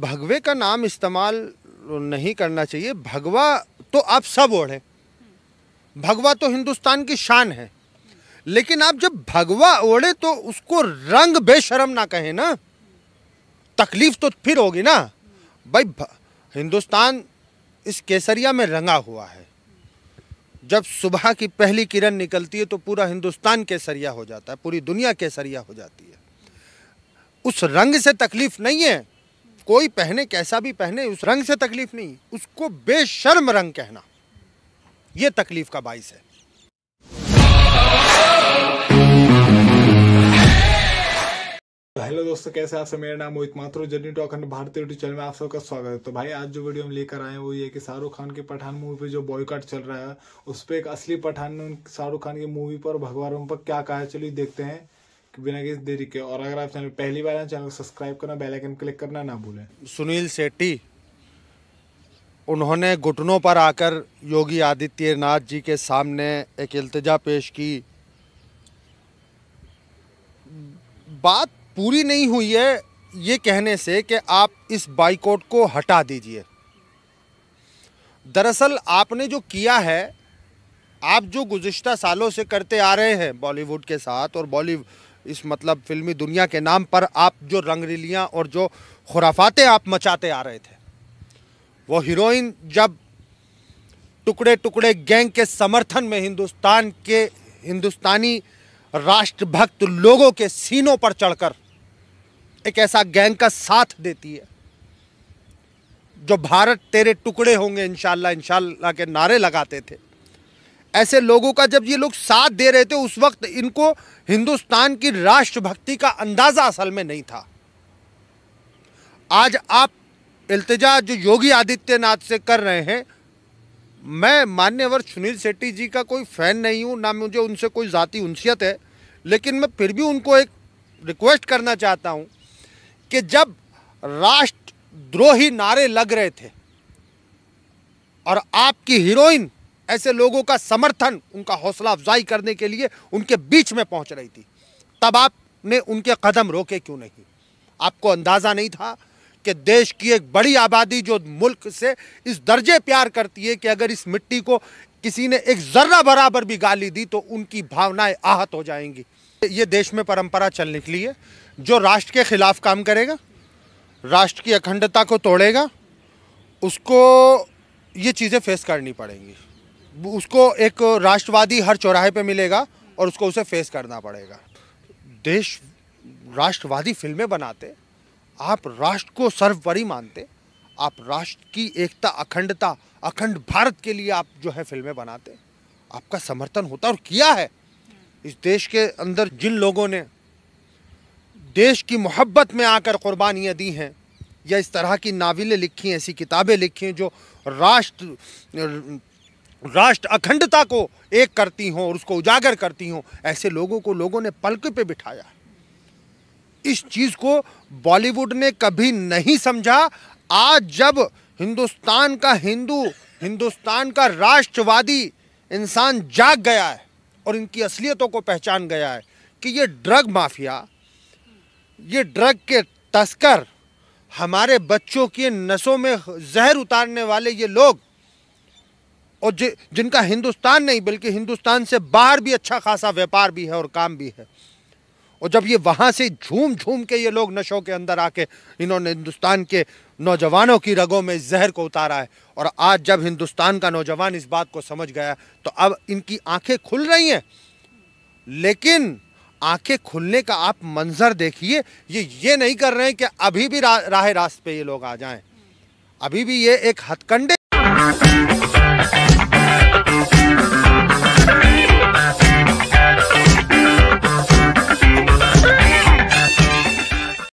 भगवे का नाम इस्तेमाल नहीं करना चाहिए भगवा तो आप सब ओढ़े भगवा तो हिंदुस्तान की शान है लेकिन आप जब भगवा ओढ़े तो उसको रंग बेशरम ना कहें ना तकलीफ तो फिर होगी ना भाई हिंदुस्तान इस केसरिया में रंगा हुआ है जब सुबह की पहली किरण निकलती है तो पूरा हिंदुस्तान केसरिया हो जाता है पूरी दुनिया केसरिया हो जाती है उस रंग से तकलीफ नहीं है कोई पहने कैसा भी पहने उस रंग से तकलीफ नहीं उसको बेशर्म रंग कहना ये तकलीफ का बाइस है तो हेलो दोस्तों कैसे आप सब मेरा नाम Mohit Mathur journey talk and Bharatiya YouTube channel में आप सबका स्वागत है तो भाई आज जो वीडियो हम लेकर आए हैं वो ये कि शाहरुख खान की पठान मूवी पे जो बॉयकाट चल रहा है उस पर एक असली पठान ने शाहरुख खान की मूवी पर भगवान पर क्या कहा चलिए देखते हैं बिना किसी देरी के और अगर आप चैनल पहली बार चैनल को सब्सक्राइब करना बेल आइकन क्लिक करना ना भूलें सुनील सेट्टी उन्होंने घुटनों पर आकर योगी आदित्यनाथ जी के सामने एक अल्तजा पेश की बात पूरी नहीं हुई है ये कहने से कि आप इस बाइकआउट को हटा दीजिए दरअसल आपने जो किया है आप जो गुज्तर सालों से करते आ रहे हैं बॉलीवुड के साथ और बॉलीवुड इस मतलब फिल्मी दुनिया के नाम पर आप जो रंगरीलियाँ और जो खुराफातें आप मचाते आ रहे थे वो हीरोइन जब टुकड़े टुकड़े गैंग के समर्थन में हिंदुस्तान के हिंदुस्तानी राष्ट्रभक्त लोगों के सीनों पर चढ़कर एक ऐसा गैंग का साथ देती है जो भारत तेरे टुकड़े होंगे इनशाला इनशाला के नारे लगाते थे ऐसे लोगों का जब ये लोग साथ दे रहे थे उस वक्त इनको हिंदुस्तान की राष्ट्रभक्ति का अंदाज़ा असल में नहीं था आज आप इल्तजा जो योगी आदित्यनाथ से कर रहे हैं मैं मान्यवर सुनील शेट्टी जी का कोई फ़ैन नहीं हूं ना मुझे उनसे कोई ज़ाती उनसीयत है लेकिन मैं फिर भी उनको एक रिक्वेस्ट करना चाहता हूं कि जब राष्ट्रद्रोही नारे लग रहे थे और आपकी हीरोइन ऐसे लोगों का समर्थन उनका हौसला अफजाई करने के लिए उनके बीच में पहुंच रही थी तब आपने उनके कदम रोके क्यों नहीं आपको अंदाज़ा नहीं था कि देश की एक बड़ी आबादी जो मुल्क से इस दर्जे प्यार करती है कि अगर इस मिट्टी को किसी ने एक ज़र्रा बराबर भी गाली दी तो उनकी भावनाएं आहत हो जाएंगी ये देश में परंपरा चल निकली है जो राष्ट्र के ख़िलाफ़ काम करेगा राष्ट्र की अखंडता को तोड़ेगा उसको ये चीज़ें फेस करनी पड़ेंगी उसको एक राष्ट्रवादी हर चौराहे पे मिलेगा और उसको उसे फेस करना पड़ेगा देश राष्ट्रवादी फिल्में बनाते आप राष्ट्र को सर्वपरि मानते आप राष्ट्र की एकता अखंडता अखंड भारत के लिए आप जो है फिल्में बनाते आपका समर्थन होता और किया है इस देश के अंदर जिन लोगों ने देश की मोहब्बत में आकर कुर्बानियाँ दी हैं या इस तरह की नाविलें लिखी हैं ऐसी किताबें लिखी हैं जो राष्ट्र राष्ट्र अखंडता को एक करती हों और उसको उजागर करती हों ऐसे लोगों को लोगों ने पलक पे बिठाया इस चीज़ को बॉलीवुड ने कभी नहीं समझा आज जब हिंदुस्तान का हिंदू हिंदुस्तान का राष्ट्रवादी इंसान जाग गया है और इनकी असलियतों को पहचान गया है कि ये ड्रग माफिया ये ड्रग के तस्कर हमारे बच्चों के नसों में जहर उतारने वाले ये लोग और जि, जिनका हिंदुस्तान नहीं बल्कि हिंदुस्तान से बाहर भी अच्छा खासा व्यापार भी है और काम भी है और जब ये वहाँ से झूम झूम के ये लोग नशों के अंदर आके इन्होंने हिंदुस्तान के नौजवानों की रगों में जहर को उतारा है और आज जब हिंदुस्तान का नौजवान इस बात को समझ गया तो अब इनकी आंखें खुल रही हैं लेकिन आंखें खुलने का आप मंजर देखिए ये ये नहीं कर रहे हैं कि अभी भी रा, राह रास्ते पे ये लोग आ जाएं अभी भी ये एक हथकंडे